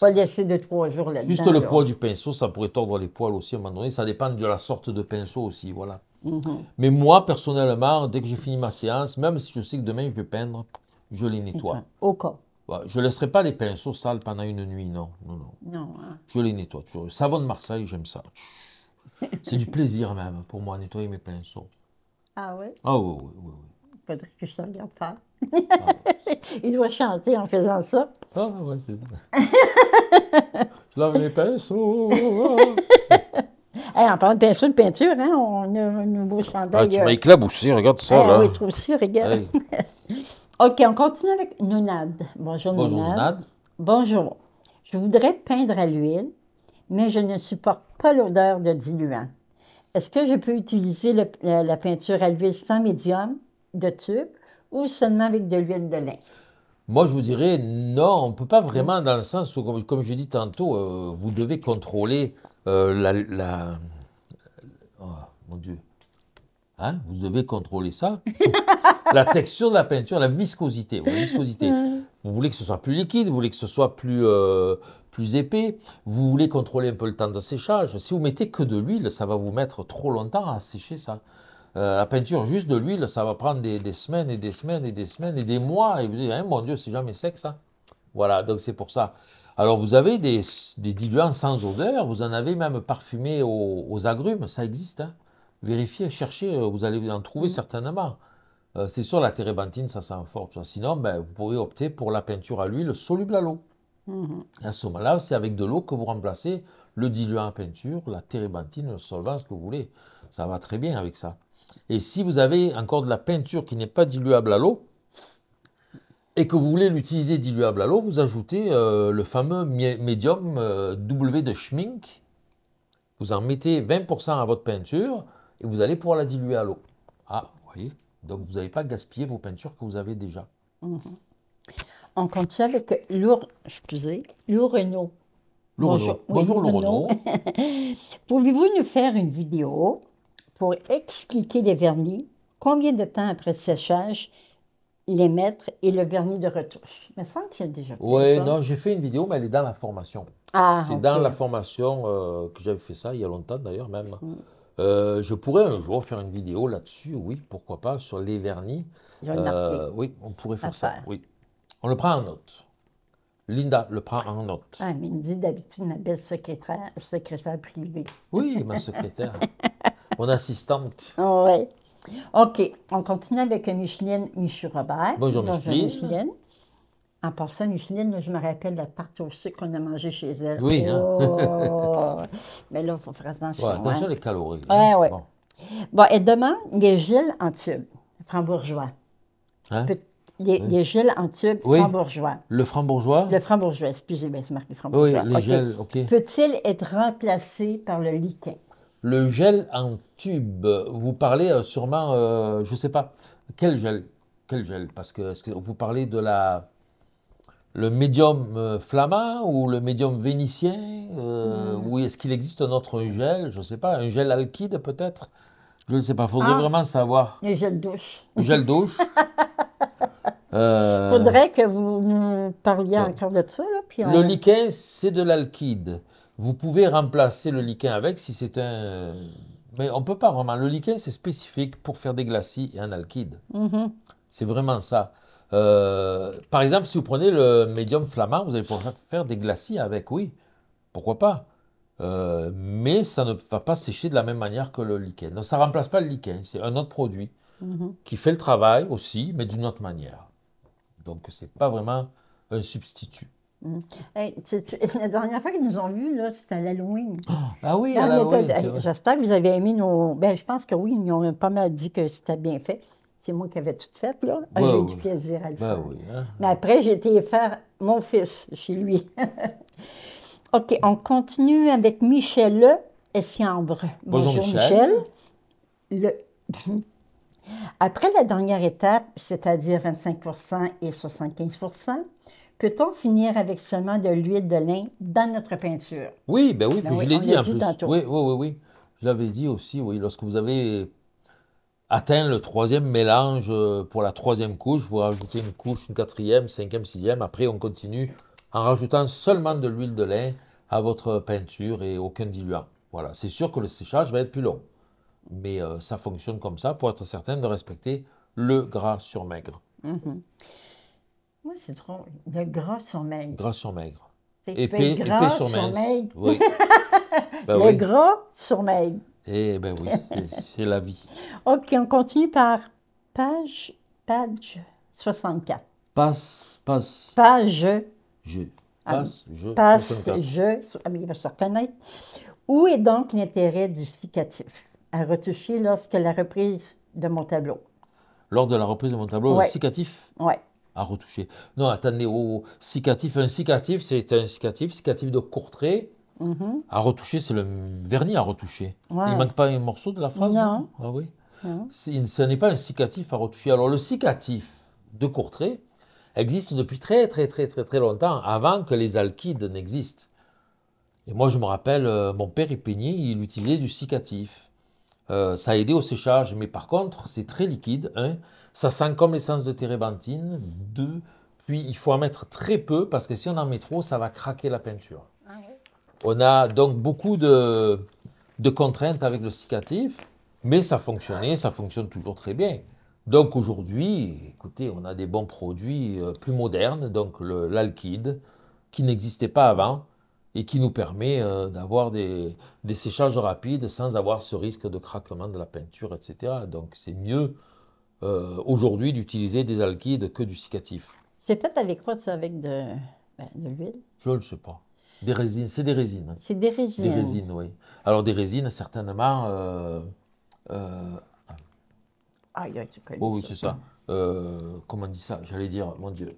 pas laisser de trois jours là Juste le poids du pinceau, ça pourrait tordre les poils aussi à un moment donné. Ça dépend de la sorte de pinceau aussi, voilà. Mhm. Mais moi, personnellement, dès que j'ai fini ma séance, même si je sais que demain je vais peindre, je les nettoie. Au corps. Je ne laisserai pas les pinceaux sales pendant une nuit, non. Non, non. Hein. Je les nettoie toujours. Le savon de Marseille, j'aime ça. C'est du plaisir même pour moi, nettoyer mes pinceaux. Ah oui? Ah oui, oui, oui. oui. faudrait que je ne regarde pas. Ah. <laughs> Il doit chanter en faisant ça. Ah ouais, c'est <laughs> Je lave mes pinceaux. <laughs> On en parlant de peinture, de peinture, hein, on a un nouveau chandail. Ah, tu euh, m'éclabes regarde ça. Eh oui, toi aussi, regarde. <laughs> OK, on continue avec Nounad. Bonjour, Bonjour Bonjour. Je voudrais peindre à l'huile, mais je ne supporte pas l'odeur de diluant. Est-ce que je peux utiliser la, peinture à l'huile sans médium de tube ou seulement avec de l'huile de lin? Moi, je vous dirais non, on ne peut pas vraiment dans le sens où, comme, je dis tantôt, euh, vous devez contrôler euh, la, Oh, mon Dieu. Hein, vous devez contrôler ça. <laughs> la texture de la peinture, la viscosité. viscosité. vous voulez que ce soit plus liquide, vous voulez que ce soit plus, euh, plus épais, vous voulez contrôler un peu le temps de séchage. Si vous mettez que de l'huile, ça va vous mettre trop longtemps à sécher ça. Euh, la peinture juste de l'huile, ça va prendre des, semaines et des semaines et des semaines et des mois. Et vous dites, hein, mon Dieu, c'est jamais sec ça. Voilà, donc c'est pour ça. Alors vous avez des, diluants sans odeur, vous en avez même parfumé aux, agrumes, ça existe. Hein. Vérifiez, cherchez, euh, vous allez en trouver mmh. certainement. Euh, c'est sûr, la térébenthine, ça sent fort. Sinon, ben, vous pouvez opter pour la peinture à l'huile soluble à l'eau. Mmh. À ce moment-là, c'est avec de l'eau que vous remplacez le diluant à peinture, la térébenthine, le solvant, ce que vous voulez. Ça va très bien avec ça. Et si vous avez encore de la peinture qui n'est pas diluable à l'eau, et que vous voulez l'utiliser diluable à l'eau, vous ajoutez euh, le fameux médium euh, W de Schmink. Vous en mettez 20% à votre peinture et vous allez pouvoir la diluer à l'eau. Ah, vous voyez Donc vous n'avez pas gaspillé vos peintures que vous avez déjà. On continue avec Lour... excusez, Bonjour, Bonjour, <laughs> Pouvez-vous nous faire une vidéo pour expliquer les vernis Combien de temps après séchage les maîtres et le vernis de retouche. Mais ça, tu as déjà fait Oui, non, j'ai fait une vidéo, mais elle est dans la formation. Ah, c'est dans la formation euh, que j'avais fait ça, il y a longtemps d'ailleurs même. Mm. Euh, je pourrais un jour faire une vidéo là-dessus, oui, pourquoi pas, sur les vernis. Euh, oui, on pourrait faire ça, oui. On le prend en note. Linda le prend en note. Ah, mais il dit d'habitude ma belle secrétaire, secrétaire privée. Oui, ma secrétaire. <laughs> mon assistante. Oui. OK, on continue avec Micheline Michu-Robert. Bonjour, Bonjour Micheline. En passant, Micheline, je me rappelle la tarte au sucre qu'on a mangée chez elle. Oui, hein? Oh! <laughs> Mais là, il faut faire attention. Ouais, hein. attention les calories. Oui, hein? oui. Bon. elle demande les giles en tube, franc Hein? les, en tube oui. Le frambourgeois? Le frambourgeois, excusez-moi, c'est marqué franc Oui, les OK. Peut-il être remplacé par le liquin? Le gel en tube, vous parlez euh, sûrement, euh, je ne sais pas, quel gel Quel gel Parce que, ce que vous parlez de la, le médium euh, flamand ou le médium vénitien hmm. Ou est-ce qu'il existe un autre gel Je ne sais pas, un gel alkyde peut-être Je ne sais pas, il faudrait ah. vraiment savoir. Un gel douche. Un gel douche. Il <laughs> faudrait que vous nous parliez encore de ça. Le liquide, c'est de l'alkyde. Vous pouvez remplacer le liquen avec si c'est un... Mais on ne peut pas vraiment. Le liquen, c'est spécifique pour faire des glacis et un alkyde. Mm-hmm. C'est vraiment ça. Euh, par exemple, si vous prenez le médium flamand, vous allez pouvoir faire des glacis avec, oui. Pourquoi pas euh, mais ça ne va pas sécher de la même manière que le lichen. Donc ça ne remplace pas le lichen, c'est un autre produit mm-hmm. qui fait le travail aussi, mais d'une autre manière. Donc ce n'est pas vraiment un substitut. Mm. <laughs> la dernière fois qu'ils nous ont vus, c'était à l'Halloween. ah, ah oui, J'espère que vous avez aimé nos. Ben, je pense que oui, ils ont pas mal dit que c'était bien fait. C'est moi qui avais tout fait, là. Ah, bah j'ai eu du plaisir à le bah faire. Oui, hein. Mais après, j'ai été faire mon fils chez lui. <laughs> OK, on continue avec Michel Le Siambre. Bonjour, Bonjour Michel. Le... <laughs> après la dernière étape, c'est-à-dire 25 et 75 Peut-on finir avec seulement de l'huile de lin dans notre peinture? Oui, ben oui, ben je l'ai dit en dit Oui, oui, oui, oui. Je l'avais dit aussi, oui. Lorsque vous avez atteint le troisième mélange euh, pour la troisième couche, vous rajoutez une couche, une quatrième, cinquième, sixième. Après, on continue en rajoutant seulement de l'huile de lin à votre peinture et aucun diluant. Voilà, c'est sûr que le séchage va être plus long. Mais euh, ça fonctionne comme ça pour être certain de respecter le gras sur maigre. Mm-hmm c'est trop. Le gras sur maigre. Gras sur maigre. Épais, épais, sur, maigre. <laughs> Bah le gras sur maigre. Eh bien oui, c'est la vie. <laughs> OK, on continue par page, page 64. Passe, passe. Page. Je. Ah passe, je. Passe, je. Ah il va se reconnaître. Où est donc l'intérêt du cicatif à retoucher lorsque la reprise de mon tableau? Lors de la reprise de mon tableau, ouais. cicatif? Oui à retoucher. Non, attendez, au oh, oh, cicatif, un cicatif, c'est un cicatif, cicatif de court trait. Mhm. À retoucher, c'est le vernis à retoucher. Il ne manque pas un morceau de la phrase Non. Ah oui. Ce n'est pas un cicatif à retoucher. Alors, le cicatif de court existe depuis très, très, très, très, très longtemps, avant que les alkydes n'existent. Et moi, je me rappelle, euh, mon père peignait, il utilisait du cicatif. Euh, ça a aidé au séchage, mais par contre, c'est très liquide. Hein. Ça sent comme l'essence de térébenthine. Deux, puis il faut en mettre très peu parce que si on en met trop, ça va craquer la peinture. Ah on a donc beaucoup de, contraintes avec le cicatif, mais ça fonctionnait, ça fonctionne toujours très bien. Donc aujourd'hui, écoutez, on a des bons produits euh, plus modernes, donc l'alkyde, qui n'existait pas avant et qui nous permet euh, d'avoir des, séchages rapides sans avoir ce risque de craquement de la peinture, etc. Donc c'est mieux euh, aujourd'hui d'utiliser des alkydes que du cicatif. C'est fait avec quoi ça Avec ben, de, l'huile Je ne sais pas. Des résines, c'est des résines. Hein. C'est des résines. Des résines, oui. Alors des résines, certainement... Euh, ah, oui, c'est ça. comment on dit ça J'allais dire, mon Dieu,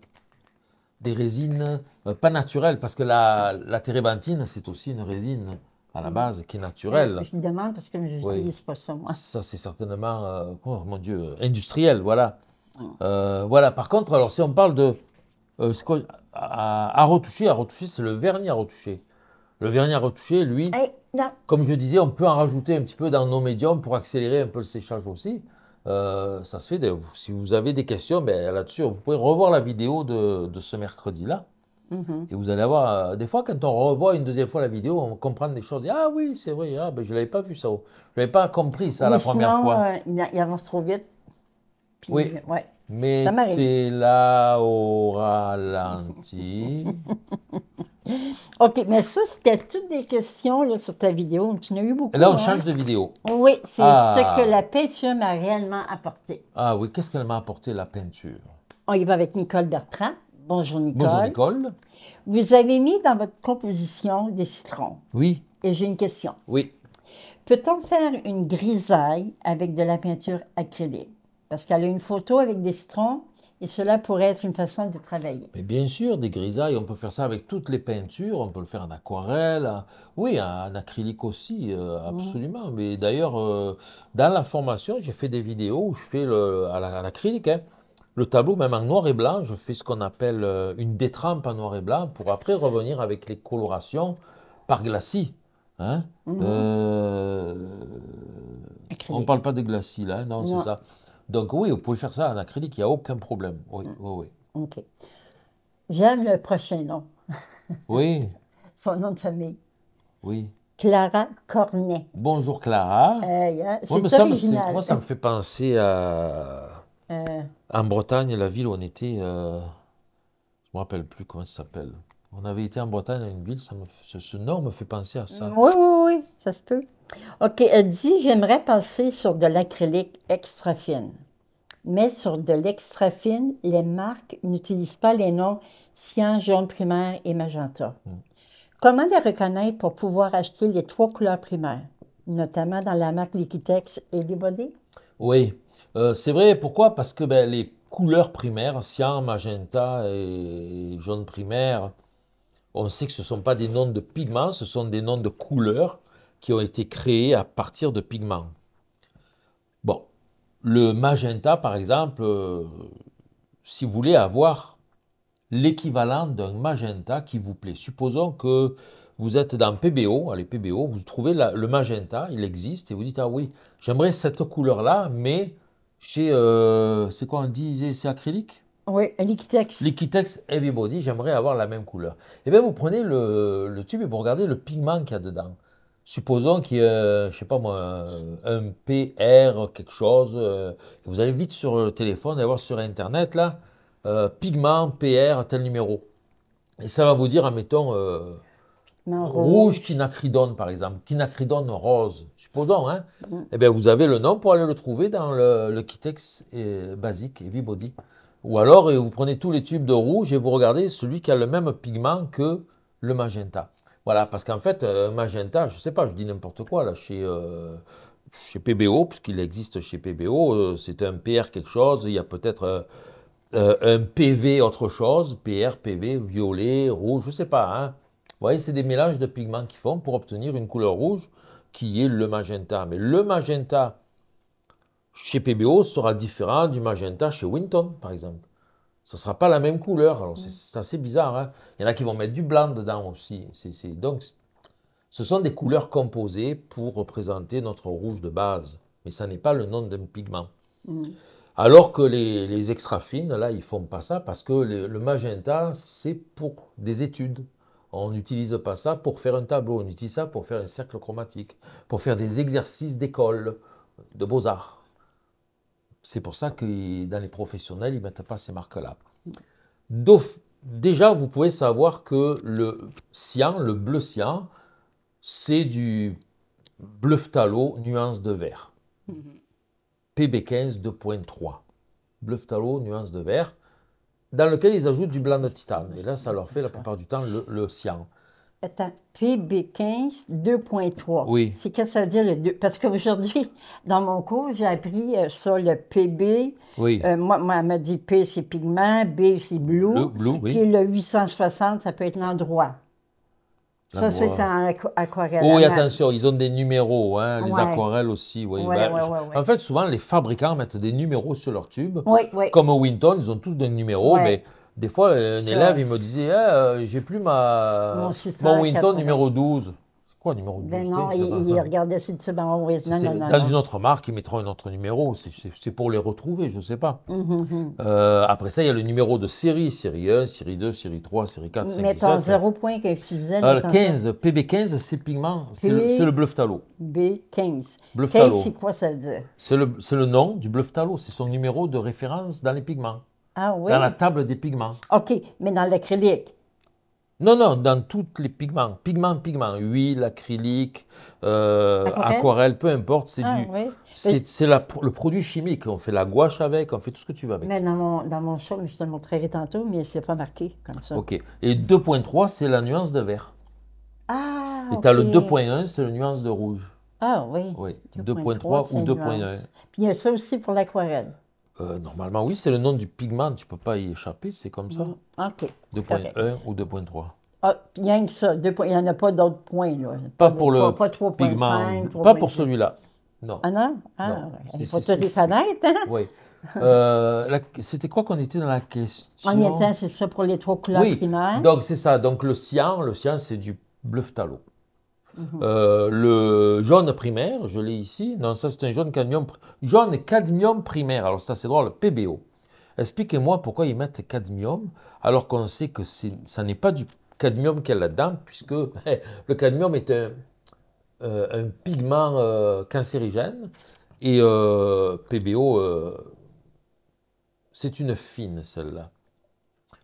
des résines euh, pas naturelles, parce que la, la térébenthine, c'est aussi une résine à la base qui est naturelle. Évidemment, parce que je n'utilise pas ça, moi. Ça, c'est certainement, euh, oh, mon Dieu, industriel, voilà. Ah. Euh, voilà, par contre, alors si on parle de. à, retoucher, à retoucher, c'est le vernis à retoucher. Le vernis à retoucher, lui, eh, comme je disais, on peut en rajouter un petit peu dans nos médiums pour accélérer un peu le séchage aussi. Euh, ça se fait, si vous avez des questions, ben, là-dessus, vous pouvez revoir la vidéo de, de ce mercredi-là. Mhm. Et vous allez avoir, euh, des fois, quand on revoit une deuxième fois la vidéo, on comprend des choses. Ah oui, c'est vrai, ah, ben, je ne l'avais pas vu ça. Je l'avais pas compris ça la première fois. Euh, il avance trop vite. oui. Ouais. Mais t'es là au ralenti. <laughs> <gasps> OK, mais ça, c'était toutes des questions là, sur ta vidéo. Tu n'as eu beaucoup. Là, on hein? change de vidéo. Oui, c'est ah. ce que la peinture m'a réellement apporté. Ah oui, qu'est-ce qu'elle m'a apporté, la peinture? On y va avec Nicole Bertrand. Bonjour, Nicole. Bonjour, Nicole. Vous avez mis dans votre composition des citrons. Oui. Et j'ai une question. Oui. Peut-on faire une grisaille avec de la peinture acrylique? Parce qu'elle a une photo avec des citrons et cela pourrait être une façon de travailler. Mais bien sûr, des grisailles, on peut faire ça avec toutes les peintures, on peut le faire en aquarelle, oui, en acrylique aussi, euh, mmh. absolument. Mais d'ailleurs, euh, dans la formation, j'ai fait des vidéos où je fais le, à l'acrylique. Hein. le tableau, même en noir et blanc, je fais ce qu'on appelle euh, une détrempe en noir et blanc pour après revenir avec les colorations par glacis. Hein. Mmh. On ne parle pas de glacis là, hein, non. c'est ça. Donc oui, vous pouvez faire ça en acrylique, il n'y a aucun problème. Oui, ah. oui, oui. OK. J'aime le prochain nom. <laughs> Oui. Son nom de famille. Oui. Clara Cornet. Bonjour Clara. Euh, c'est ça, moi, ça me fait penser à... Euh. En Bretagne, la ville où on était, euh, je ne me rappelle plus comment ça s'appelle. On avait été en Bretagne à une ville, ça ce, nom me fait penser à ça. Oui, oui, oui, ça se peut. OK, elle dit J'aimerais passer sur de l'acrylique extra fine. Mais sur de l'extra fine, les marques n'utilisent pas les noms cyan, jaune primaire et magenta. Hmm. Comment les reconnaître pour pouvoir acheter les trois couleurs primaires, notamment dans la marque Liquitex et Libodé? Oui, euh, c'est vrai. Pourquoi? Parce que ben, les couleurs primaires, cyan, magenta et jaune primaire, on sait que ce ne sont pas des noms de pigments, ce sont des noms de couleurs qui ont été créés à partir de pigments. Bon, le magenta, par exemple, euh, si vous voulez avoir l'équivalent d'un magenta qui vous plaît, supposons que vous êtes dans PBO, allez PBO, vous trouvez le magenta, il existe, et vous dites, ah oui, j'aimerais cette couleur-là, mais chez, euh, c'est quoi on disait, c'est acrylique Oui, Liquitex. Liquitex Body, j'aimerais avoir la même couleur. Eh bien vous prenez le, le tube et vous regardez le pigment qu'il y a dedans. Supposons qu'il y ait, je sais pas moi, un PR, quelque chose. Euh, vous allez vite sur le téléphone, et voir sur Internet, là, euh, pigment, PR, tel numéro. Et ça va vous dire, admettons, euh, rouge quinacridone, par exemple, quinacridone rose, supposons. Hein, mm. Eh bien, vous avez le nom pour aller le trouver dans le, Kitex et, basique, body Ou alors, vous prenez tous les tubes de rouge et vous regardez celui qui a le même pigment que le magenta. Voilà, parce qu'en fait, euh, Magenta, je ne sais pas, je dis n'importe quoi là, chez, euh, PBO, puisqu'il existe chez PBO, euh, c'est un PR quelque chose, il y a peut-être un PV autre chose, PR, PV, violet, rouge, je ne sais pas. Hein. Vous voyez, c'est des mélanges de pigments qu'ils font pour obtenir une couleur rouge qui est le magenta. Mais le magenta chez PBO sera différent du magenta chez Winton, par exemple ce ne sera pas la même couleur. Alors, c'est mm. assez bizarre. Hein. Il y en a qui vont mettre du blanc dedans aussi. donc, ce sont des couleurs composées pour représenter notre rouge de base. Mais ça n'est pas le nom d'un pigment. Mm. Alors que les, extra fines, là, ils font pas ça parce que le magenta, c'est pour des études. On n'utilise pas ça pour faire un tableau, on utilise ça pour faire un cercle chromatique, pour faire des exercices d'école, de beaux-arts. C'est pour ça que dans les professionnels, ils ne mettent pas ces marques-là. Déjà, vous pouvez savoir que le cyan, le bleu cyan, c'est du bleu phtalo nuance de vert. PB15 2.3. Bleu phtalo nuance de vert, dans lequel ils ajoutent du blanc de titane. Et là, ça leur fait la plupart du temps le, le cyan. Attends, PB15 2.3. Oui. C'est qu'est-ce que ça veut dire le 2? Parce qu'aujourd'hui, dans mon cours, j'ai appris euh, ça, le PB. Oui. Euh, moi, elle m'a dit P, c'est pigment, B, c'est blue. Blue, oui. Puis le 860, ça peut être l'endroit. Ça, c'est ça, aquarelle. oui, attention, ils ont des numéros, hein, les aquarelles aussi. Oui. oui, ben, oui. en fait, souvent, les fabricants mettent des numéros sur leurs tubes. Comme au Winton, ils ont tous des numéros, mais des fois, un élève, il me disait ah, euh, j'ai plus ma... mon, Winton numéro 12. C'est quoi numéro 12 ben Non, il, regardait si tu non, Dans une autre marque, ils mettront un autre numéro. C'est pour les retrouver, je ne sais pas. Hum, hum, hum. euh, après ça, il y a le numéro de série série 1, série 2, série 3, série 4, 5, 6, 7. en 0 point que tu disais. 15, ah, PB15, c'est pigment, c'est le, le bluff talo. B15. Bluff talo. C'est quoi ça veut dire C'est le, le nom du bluff talo, c'est son numéro de référence dans les pigments. Ah dans la table des pigments. OK, mais dans l'acrylique. Non, non, dans tous les pigments. Pigments, pigments. Huile, acrylique, euh, aquarelle. peu importe. C'est ah du, oui. c'est, le produit chimique. On fait la gouache avec, on fait tout ce que tu veux avec. Mais dans mon, dans mon show, je te le montrerai tantôt, mais c'est pas marqué comme ça. OK. Et 2.3, c'est la nuance de vert. Ah, Et tu as le 2.1, c'est la nuance de rouge. Ah oui. Oui, 2.3 ou 2.1. Puis il y a ça aussi pour l'aquarelle. Euh, normalement, oui, c'est le nom du pigment, tu ne peux pas y échapper, c'est comme ça. 2.1 mm. ou 2.3. Ah, que ça, il n'y en a pas d'autres points. Là. Pas, pour le pigment, pas pour celui-là. Non. Ah non? Ah, non. Il faut te reconnaître. Hein? Oui. Euh, c'était quoi qu'on était dans la question? On était, c'est ça, pour les trois couleurs oui. primaires. Donc, c'est ça. Donc, le cyan, le cyan, c'est du bleu phtalo. Euh, le jaune primaire, je l'ai ici. Non, ça c'est un jaune cadmium, jaune cadmium primaire. Alors c'est assez drôle, PBO. Expliquez-moi pourquoi ils mettent cadmium alors qu'on sait que ça n'est pas du cadmium qu'il y a là-dedans, puisque <laughs> le cadmium est un, euh, un pigment euh, cancérigène et PBO, c'est une fine celle-là.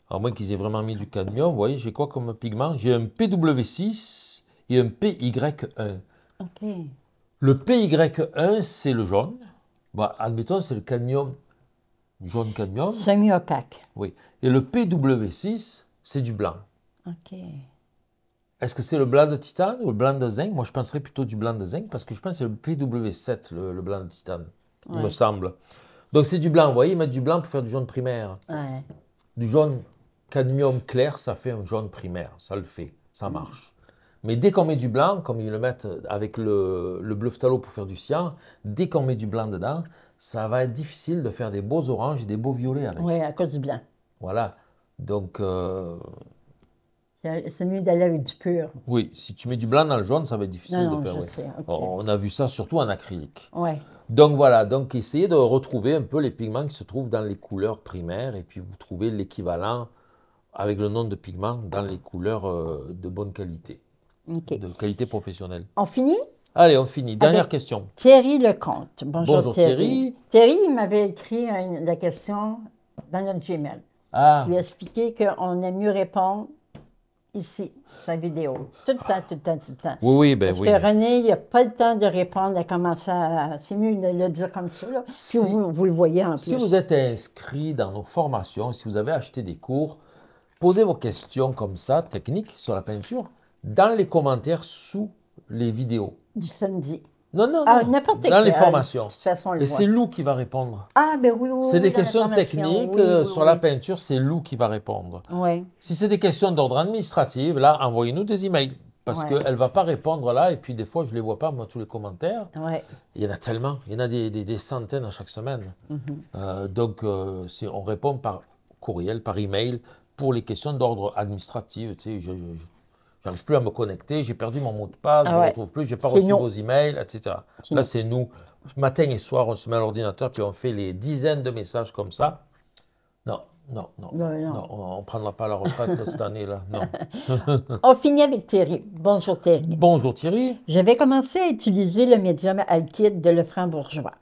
alors moi qu'ils aient vraiment mis du cadmium, vous voyez, j'ai quoi comme pigment J'ai un PW6, et un PY1. Le PY1, c'est le jaune. Bah, admettons, c'est le cadmium, jaune cadmium. Semi-opaque. Oui. Et le PW6, c'est du blanc. OK. Est-ce que c'est le blanc de titane ou le blanc de zinc Moi, je penserais plutôt du blanc de zinc parce que je pense que c'est le PW7, le, blanc de titane, il me semble. Donc, c'est du blanc. Vous voyez, mettre du blanc pour faire du jaune primaire. Du jaune cadmium clair, ça fait un jaune primaire. Ça le fait. Ça mm. marche. Mais dès qu'on met du blanc, comme ils le mettent avec le, bleu phtalo pour faire du cyan, dès qu'on met du blanc dedans, ça va être difficile de faire des beaux oranges et des beaux violets avec. Oui, à cause du blanc. Voilà. Donc. C'est euh, mieux d'aller avec du pur. Oui, si tu mets du blanc dans le jaune, ça va être difficile de faire. On a vu ça surtout en acrylique. Ouais. Donc voilà, donc essayez de retrouver un peu les pigments qui se trouvent dans les couleurs primaires et puis vous trouvez l'équivalent avec le nom de pigments dans les couleurs euh, de bonne qualité de qualité professionnelle. On finit Allez, on finit. Dernière question. Thierry Lecomte. Bonjour, Thierry. Thierry, il m'avait écrit euh, la question dans notre Gmail. Ah. Je lui ai expliqué qu'on aime mieux répondre ici, sur la vidéo. Tout le temps, tout le temps, tout le temps. Oui, oui, ben oui. Parce que René, il n'y a pas le temps de répondre, à comment ça... C'est mieux de le dire comme ça, si, vous, le voyez en plus. Si vous êtes inscrit dans nos formations, si vous avez acheté des cours, posez vos questions comme ça, techniques, sur la peinture dans les commentaires sous les vidéos. Du samedi. Non, non, ah, non. Ah, dans les euh, formations. De toute façon, et c'est Lou qui va répondre. Ah, ben oui, oui. C'est des questions techniques. Euh, sur la peinture, c'est Lou qui va répondre. Oui. Si c'est des questions d'ordre administratif, là, envoyez-nous des emails. Parce qu'elle ne va pas répondre là, et puis des fois, je ne les vois pas, moi, tous les commentaires. Ouais. Il y en a tellement, il y en a des, des, centaines à chaque semaine. Mhm. Euh, donc, on répond par courriel, par email, pour les questions d'ordre administratif. Tu sais, je je J'arrive plus à me connecter, j'ai perdu mon mot de passe, ah je ne me retrouve plus, je n'ai pas reçu vos vos emails, etc. Là, c'est nous. Matin et soir, on se met à l'ordinateur, puis on fait les dizaines de messages comme ça. Non, non, non. on ne prendra pas la retraite <laughs> cette année-là. Non. on finit avec Thierry. Bonjour Thierry. Bonjour Thierry. J'avais commencé à utiliser le médium Alkid de Lefranc-Bourgeois.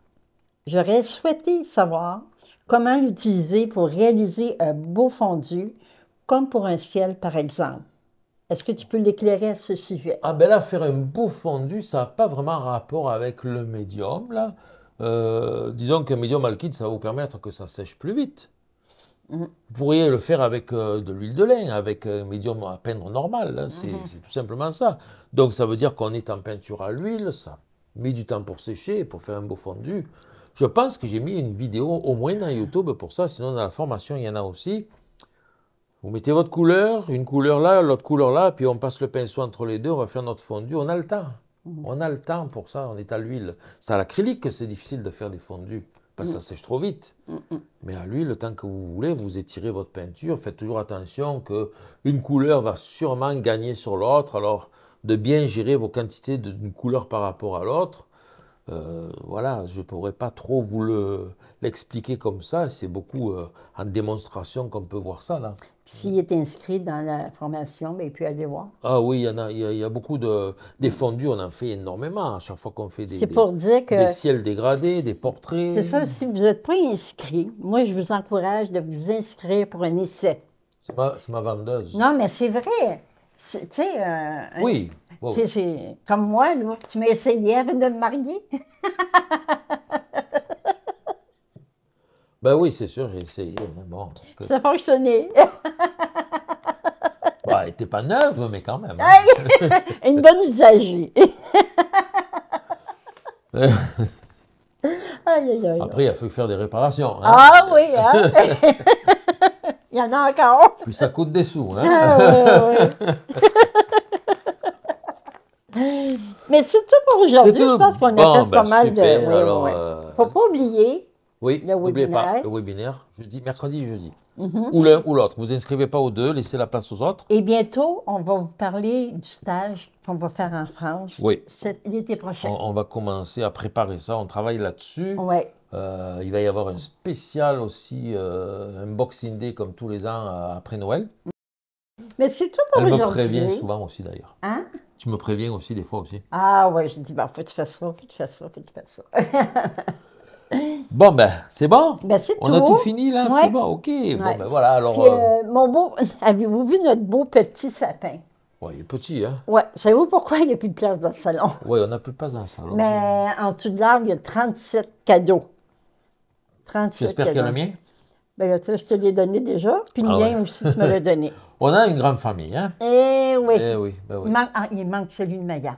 J'aurais souhaité savoir comment l'utiliser pour réaliser un beau fondu, comme pour un ciel par exemple. Est-ce que tu peux l'éclairer à ce sujet? Ah ben là, faire un beau fondu, ça n'a pas vraiment rapport avec le médium, là. Euh, disons qu'un médium alkyde, ça va vous permettre que ça sèche plus vite. Mm-hmm. Vous pourriez le faire avec euh, de l'huile de lin, avec un médium à peindre normal. Hein, mm-hmm. c'est, tout simplement ça. Donc ça veut dire qu'on est en peinture à l'huile, ça met du temps pour sécher, pour faire un beau fondu. Je pense que j'ai mis une vidéo au moins dans YouTube pour ça, sinon dans la formation il y en a aussi. Vous mettez votre couleur, une couleur là, l'autre couleur là, puis on passe le pinceau entre les deux, on va faire notre fondu, on a le temps. Mhm. On a le temps pour ça, on est à l'huile. C'est à l'acrylique que c'est difficile de faire des fondus, parce que ça mhm. sèche trop vite. Mhm. Mais à l'huile, le temps que vous voulez, vous étirez votre peinture, faites toujours attention que une couleur va sûrement gagner sur l'autre, alors de bien gérer vos quantités d'une couleur par rapport à l'autre. Euh, voilà, je ne pourrais pas trop vous l'expliquer comme ça, c'est beaucoup euh, en démonstration qu'on peut voir ça là s'il est inscrit dans la formation, mais ben, puis peut aller voir. Ah oui, il y, en a, il y beaucoup de. Des fondus, on en fait énormément à chaque fois qu'on fait des. C'est pour dire que. Des ciels dégradés, des portraits. C'est ça, si vous n'êtes pas inscrit, moi, je vous encourage de vous inscrire pour un essai. C'est ma, ma, vendeuse. Non, mais c'est vrai. Tu sais. Euh, oui. C'est comme moi, là, tu m'as essayé avant de me marier. <laughs> Ben oui, c'est sûr, j'ai essayé, bon. Ça a fonctionné. <laughs> bon, bah, elle n'était pas neuve, mais quand même. Hein. <laughs> Une bonne usagée. <laughs> Après, il a fallu faire des réparations. Hein. Ah oui, hein? il y en a encore. Puis ça coûte des sous. Hein? Ah mais c'est tout pour aujourd'hui. Je pense qu'on a bon, fait pas ben, mal de. Il euh, Faut pas oublier oui, n'oubliez pas, le webinaire, jeudi, mercredi et jeudi. Mhm. Ou l'un ou l'autre. Vous inscrivez pas aux deux, laissez la place aux autres. Et bientôt, on va vous parler du stage qu'on va faire en France oui. l'été prochain. On, va commencer à préparer ça. On travaille là-dessus. Euh, il va y avoir un spécial aussi, euh, un Boxing Day comme tous les ans euh, après Noël. Mais c'est tout pour aujourd'hui. Je me préviens souvent aussi d'ailleurs. Hein? Tu me préviens aussi des fois aussi. Ah ouais, je dis, bah, faut que tu fasses ça, faut que tu fasses ça, faut que tu fasses ça. <laughs> Bon, ben, c'est bon ben, c'est tout. On a tout fini, là C'est bon, OK. Bon, ben, voilà, alors... Euh, euh, mon beau... <laughs> Avez-vous vu notre beau petit sapin oui, il est petit, hein? Oui. Savez-vous pourquoi il n'y a plus de place dans le salon? <laughs> Oui, on n'a plus de place dans le salon. Mais en dessous de l'arbre, il y a 37 cadeaux. 37 J'espère qu'il y a le mien. Ben tu sais, je te l'ai donné déjà, puis le ah mien aussi, tu me l'as <laughs> donné. on a une grande famille, hein? Eh oui. Eh oui, ben oui. Ah, il, manque, celui de Maya.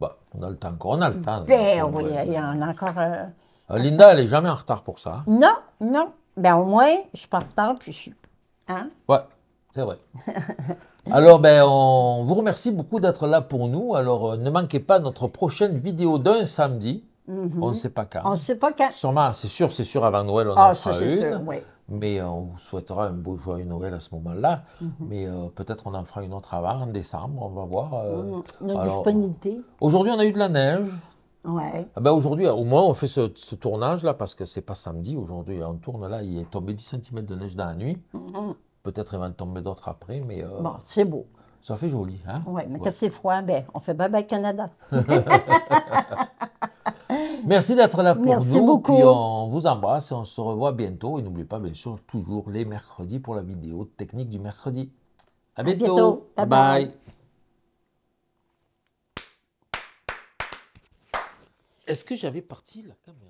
Bon, on a le temps encore, on a le temps. Ben oui, il y en a encore... Euh, euh, Linda, elle n'est jamais en retard pour ça. Hein? Non, non. Ben au moins, je suis pas puis je suis. Hein? Ouais, c'est vrai. <laughs> Alors, ben, on vous remercie beaucoup d'être là pour nous. Alors, euh, ne manquez pas notre prochaine vidéo d'un samedi. Mhm. On ne sait pas quand. On ne sait pas quand. Sûrement, c'est sûr, c'est sûr, avant Noël, on ah, en fera c'est sûr, oui. Mais euh, on vous souhaitera un beau joyeux Noël à ce moment-là. Mhm. Mais peut-être on en fera une autre avant, en décembre, on va voir. Mm. Notre Aujourd'hui, on a eu de la neige, ah ben aujourd'hui, au moins, on fait ce, tournage-là parce que c'est pas samedi aujourd'hui. On tourne là, il est tombé 10 cm de neige dans la nuit. Mhm. Peut-être il va tomber d'autres après, mais. Euh, bon, c'est beau. Ça fait joli, hein? Oui, mais c'est froid, ben, on fait bye bye Canada. <laughs> Merci d'être là pour Merci Beaucoup. on vous embrasse et on se revoit bientôt. Et n'oubliez pas, bien sûr, toujours les mercredis pour la vidéo technique du mercredi. À bientôt. bye. bye. Est-ce que j'avais parti la caméra